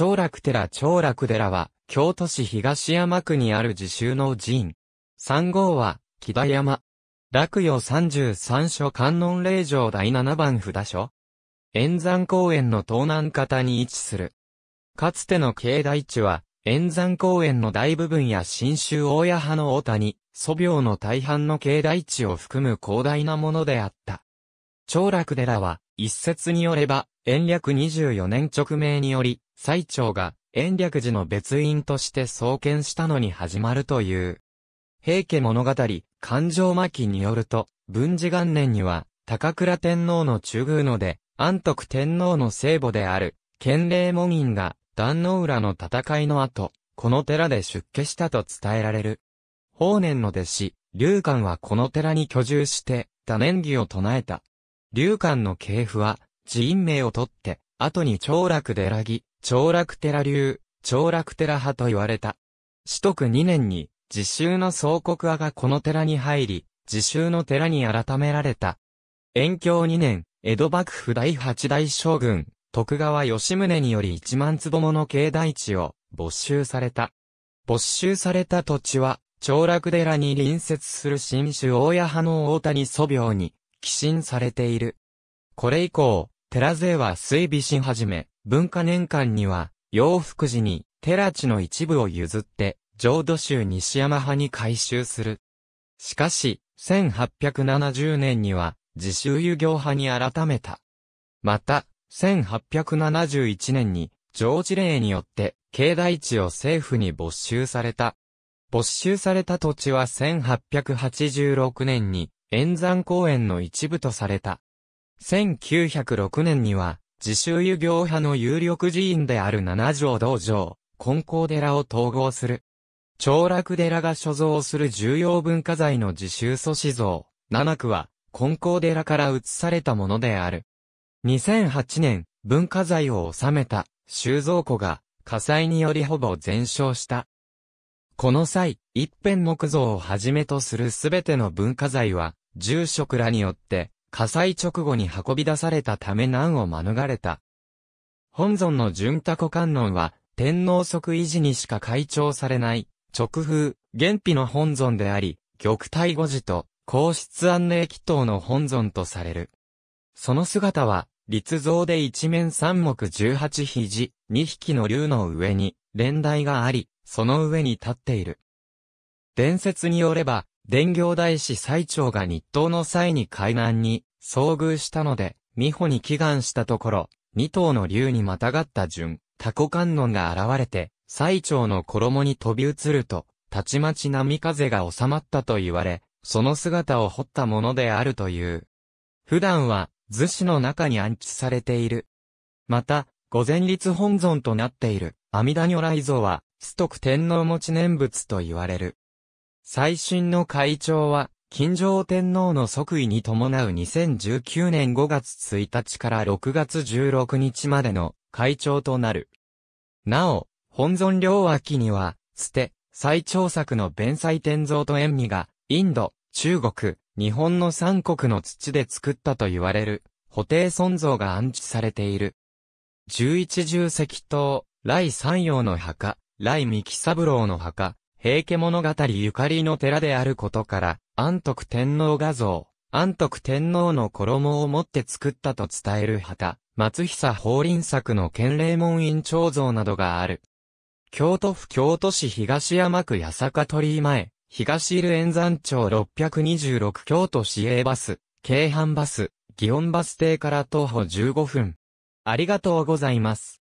長楽寺長楽寺は、京都市東山区にある自習の寺院。三号は、木田山。落葉33所観音霊場第7番札所。円山公園の東南方に位置する。かつての境内地は、円山公園の大部分や新州大谷派の大谷、祖廟の大半の境内地を含む広大なものであった。長楽寺は、一説によれば、延暦24年直命により、最長が延暦寺の別院として創建したのに始まるという。平家物語、勘定巻によると、文治元年には、高倉天皇の中宮ので、安徳天皇の聖母である、建礼門院が、壇の浦の戦いの後、この寺で出家したと伝えられる。法然の弟子、龍寛はこの寺に居住して、多年儀を唱えた。龍漢の系譜は、寺院名をとって、後に長楽寺木、長楽寺流、長楽寺派と言われた。四徳2年に、自習の総国派がこの寺に入り、自習の寺に改められた。延享2年、江戸幕府第八代将軍、徳川吉宗により1万坪もの境内地を没収された。没収された土地は、長楽寺に隣接する新種大谷派の大谷祖廟に寄進されている。これ以降、寺勢は水備し始め、文化年間には、洋福寺に、寺地の一部を譲って、浄土宗西山派に改修する。しかし、1870年には、自主遊行派に改めた。また、1871年に、上地令によって、境内地を政府に没収された。没収された土地は1886年に、円山公園の一部とされた。1906年には、自習遊行派の有力寺院である七条道場、金光寺を統合する。長楽寺が所蔵する重要文化財の自習祖師像、七区は、金光寺から移されたものである。2008年、文化財を収めた、収蔵庫が、火災によりほぼ全焼した。この際、一辺木造をはじめとするすべての文化財は、住職らによって、火災直後に運び出されたため難を免れた。本尊の純太古観音は、天皇即維持にしか開帳されない、直風、原秘の本尊であり、玉体護字と、皇室安寧祈祷の本尊とされる。その姿は、立像で一面三目十八肘、二匹の竜の上に、連台があり、その上に立っている。伝説によれば、伝行大師最長が日東の際に海岸に遭遇したので、美穂に祈願したところ、二頭の竜にまたがった順、タコ観音が現れて、最長の衣に飛び移ると、たちまち波風が収まったと言われ、その姿を彫ったものであるという。普段は、図子の中に安置されている。また、御前立本尊となっている、阿弥陀如来像は、須徳天皇持ち念仏と言われる。最新の会長は、金城天皇の即位に伴う2019年5月1日から6月16日までの会長となる。なお、本尊両脇には、捨て、最長作の弁祭天蔵と縁起が、インド、中国、日本の三国の土で作ったと言われる、補定尊像が安置されている。十一重石塔、来三葉の墓、来三木三郎の墓、平家物語ゆかりの寺であることから、安徳天皇画像、安徳天皇の衣を持って作ったと伝える旗、松久法輪作の建礼門院長像などがある。京都府京都市東山区八坂鳥居前、東入円山町626京都市営バス、京阪バス、祇園バス停から徒歩15分。ありがとうございます。